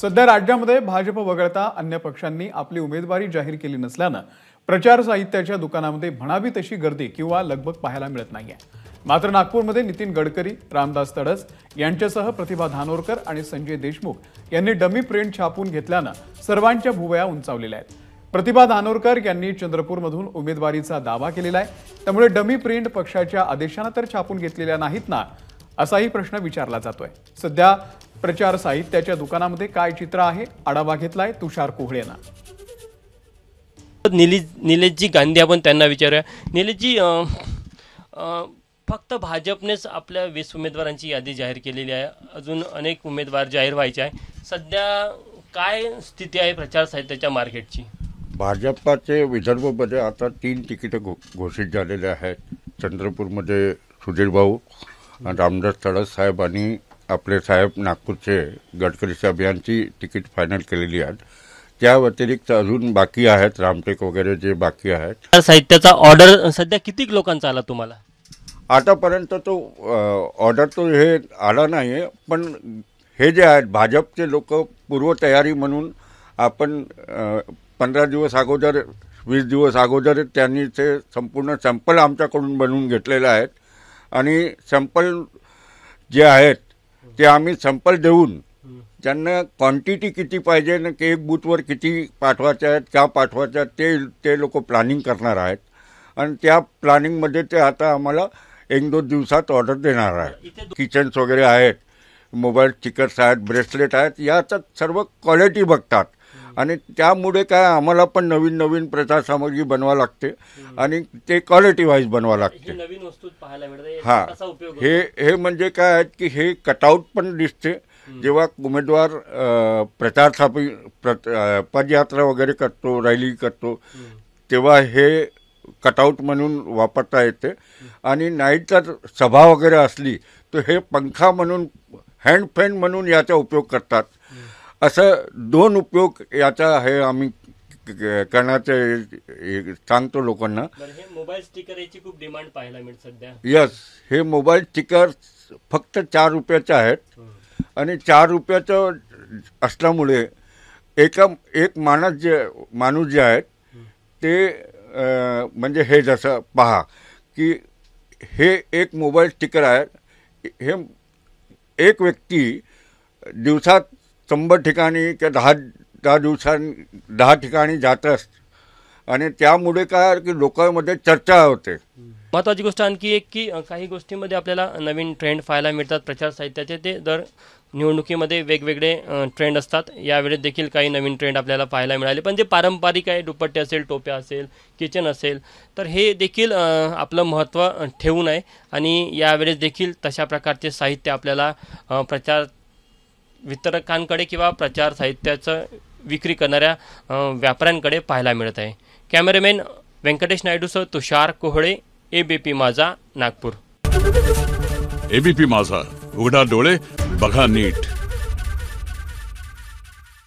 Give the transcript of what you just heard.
सध्या राज्यामध्ये भाजप वगळता अन्य पक्षांनी आपली उमेदवारी जाहीर केली नसल्यानं प्रचार साहित्याच्या दुकानामध्ये म्हणावी तशी गर्दी किंवा लगबग पाहायला मिळत नाहीये मात्र नागपूरमध्ये नितीन गडकरी रामदास तडस यांच्यासह प्रतिभा धानोरकर आणि संजय देशमुख यांनी डमी प्रिंट छापून घेतल्यानं सर्वांच्या भुवया उंचावलेल्या आहेत प्रतिभा धानोरकर यांनी चंद्रपूरमधून उमेदवारीचा दावा केलेला आहे त्यामुळे डमी प्रिंट पक्षाच्या आदेशानं तर छापून घेतलेल्या नाहीत ना असाही प्रश्न विचारला जातोय सध्या प्रचार साहित्याच्या दुकानामध्ये काय चित्र आहे आढावा घेतलाय तुषार कोहळेला निलेशजी गांधी आपण त्यांना विचारूया निलेशजी फक्त भाजपनेच आपल्या वीस उमेदवारांची यादी जाहीर केलेली आहे अजून अनेक उमेदवार जाहीर व्हायचे आहे सध्या काय स्थिती आहे प्रचार साहित्याच्या मार्केटची भाजपाचे विदर्भमध्ये आता तीन तिकीटं घोषित झालेले आहेत चंद्रपूरमध्ये सुधीर भाऊ रामदास तडस साहेब आणि आपले साहेब नागपूरचे गडकरी साहेब यांची तिकीट फायनल केलेली आहेत त्या व्यतिरिक्त अजून बाकी आहेत रामटेक वगैरे जे बाकी आहेत साहित्याचा ऑर्डर सध्या किती लोकांचा आला तुम्हाला आतापर्यंत तो ऑर्डर तो हे आला नाही आहे पण हे जे आहेत भाजपचे लोक पूर्वतयारी म्हणून आपण पंधरा दिवस अगोदर वीस दिवस अगोदर त्यांनी ते संपूर्ण सॅम्पल आमच्याकडून बनवून घेतलेलं आहेत आणि सॅम्पल जे आहेत ते आम्ही सॅम्पल देऊन त्यांना क्वांटिटी किती पाहिजे ना की एक बूथवर किती पाठवायच्या आहेत का पाठवायच्या ते ते लोक प्लॅनिंग करणार आहेत आणि त्या प्लॅनिंगमध्ये ते आता आम्हाला एक दोन दिवसात ऑर्डर देणार आहेत किचन्स वगैरे आहेत मोबाईल स्टिकर्स आहेत ब्रेसलेट आहेत याचा सर्व क्वालिटी बघतात आणि त्यामुळे काय आम्हाला पण नवीन नवीन प्रचार सामग्री बनवा लागते आणि ते क्वालिटी वाईज बनवा लागते पाहायला हा हे हे म्हणजे काय आहेत की हे कटआउट पण दिसते जेव्हा उमेदवार सामग्री पदयात्रा वगैरे करतो रॅली करतो तेव्हा हे कटआउट म्हणून वापरता येते आणि नाहीतर सभा वगैरे असली तर हे पंखा म्हणून हँड फॅन म्हणून याचा उपयोग करतात असं दोन उपयोग याचा हे आम्ही करण्याचे सांगतो लोकांना हे मोबाईल स्टिकर याची खूप डिमांड पाहायला मिळत सध्या यस हे मोबाईल स्टिकर फक्त चार रुपयाचे आहेत आणि चार रुपयाचं असल्यामुळे एका एक माणस जे माणूस जे आहेत ते म्हणजे हे जसं पहा की हे एक मोबाईल स्टिकर आहे हे एक व्यक्ती दिवसात शंभर ठिकाणी किंवा दहा दहा दिवसां दहा ठिकाणी जातच आणि त्यामुळे काय की लोकांमध्ये चर्चा होते महत्त्वाची गोष्ट आणखी एक की काही गोष्टीमध्ये आपल्याला नवीन ट्रेंड पाहायला मिळतात प्रचार साहित्याचे ते दर निवडणुकीमध्ये वेगवेगळे ट्रेंड असतात यावेळेस देखील काही नवीन ट्रेंड आपल्याला पाहायला मिळाले पण जे पारंपरिक आहे दुपट्टे असेल टोप्या असेल किचन असेल तर हे देखील आपलं महत्त्व ठेवून आहे आणि यावेळेस देखील तशा प्रकारचे साहित्य आपल्याला प्रचार वितरकांकडे किंवा प्रचार साहित्याचं विक्री करणाऱ्या व्यापाऱ्यांकडे पाहायला मिळत आहे कॅमेरामॅन व्यंकटेश नायडूसह तुषार कोहळे एबीपी माझा नागपूर एबीपी माझा उघडा डोळे बघा नीट